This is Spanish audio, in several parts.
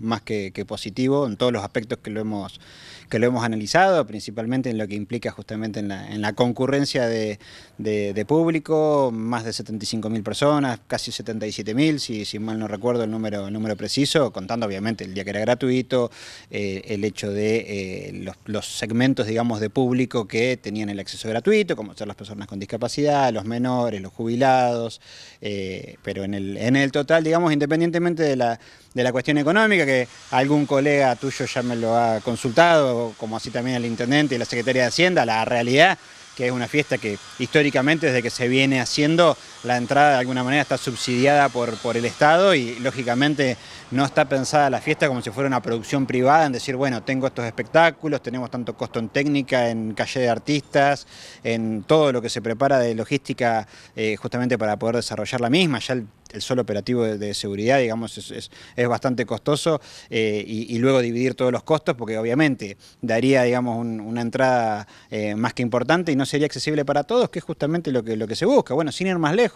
más que, positivo en todos los aspectos que lo hemos, que lo hemos analizado, principalmente en lo que implica justamente en la, concurrencia de, público, más de 75.000 personas, casi 77.000, si, si mal no recuerdo el número, número preciso, contando obviamente el día que era gratuito, eh, el hecho de eh, los, segmentos, digamos, de público que tenían el acceso gratuito, como ser las personas con discapacidad, los menores, los jubilados, eh, pero en el, total, digamos, independientemente de la cuestión económica, que algún colega tuyo ya me lo ha consultado, como así también el Intendente y la Secretaria de Hacienda, la realidad que es una fiesta que históricamente desde que se viene haciendo la entrada de alguna manera está subsidiada por, por el Estado y lógicamente no está pensada la fiesta como si fuera una producción privada en decir, bueno, tengo estos espectáculos, tenemos tanto costo en técnica, en calle de artistas, en todo lo que se prepara de logística eh, justamente para poder desarrollar la misma, ya el solo operativo de, seguridad, digamos, es, bastante costoso eh, y, luego dividir todos los costos porque obviamente daría, digamos, una entrada eh, más que importante y no sería accesible para todos, que es justamente lo que, lo que se busca. Bueno, sin ir más lejos.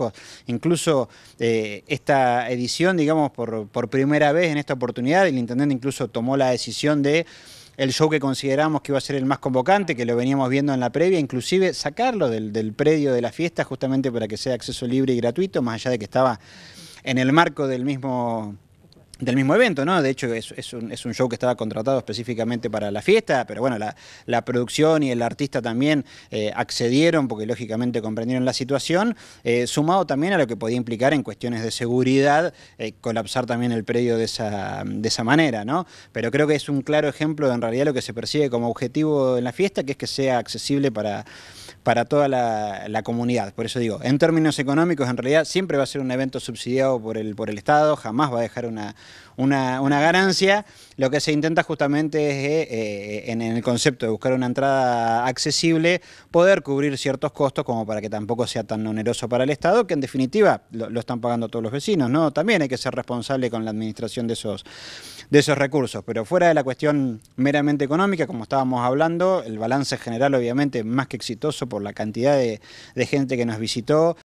Incluso eh, esta edición, digamos, por, primera vez en esta oportunidad, el intendente incluso tomó la decisión de el show que consideramos que iba a ser el más convocante, que lo veníamos viendo en la previa, inclusive sacarlo del, del predio de la fiesta justamente para que sea acceso libre y gratuito, más allá de que estaba en el marco del mismo del mismo evento, ¿no? De hecho, es, un, show que estaba contratado específicamente para la fiesta, pero bueno, la, producción y el artista también eh, accedieron porque lógicamente comprendieron la situación, eh, sumado también a lo que podía implicar en cuestiones de seguridad eh, colapsar también el predio de esa, de esa manera, ¿no? Pero creo que es un claro ejemplo de en realidad lo que se percibe como objetivo en la fiesta, que es que sea accesible para para toda la, comunidad. Por eso digo, en términos económicos, en realidad siempre va a ser un evento subsidiado por el, por el Estado, jamás va a dejar una, una, ganancia. Lo que se intenta justamente es, eh, eh, en, el concepto de buscar una entrada accesible, poder cubrir ciertos costos como para que tampoco sea tan oneroso para el Estado, que en definitiva lo, lo están pagando todos los vecinos, ¿no? También hay que ser responsable con la administración de esos, de esos recursos. Pero fuera de la cuestión meramente económica, como estábamos hablando, el balance general obviamente más que exitoso, por la cantidad de, de gente que nos visitó,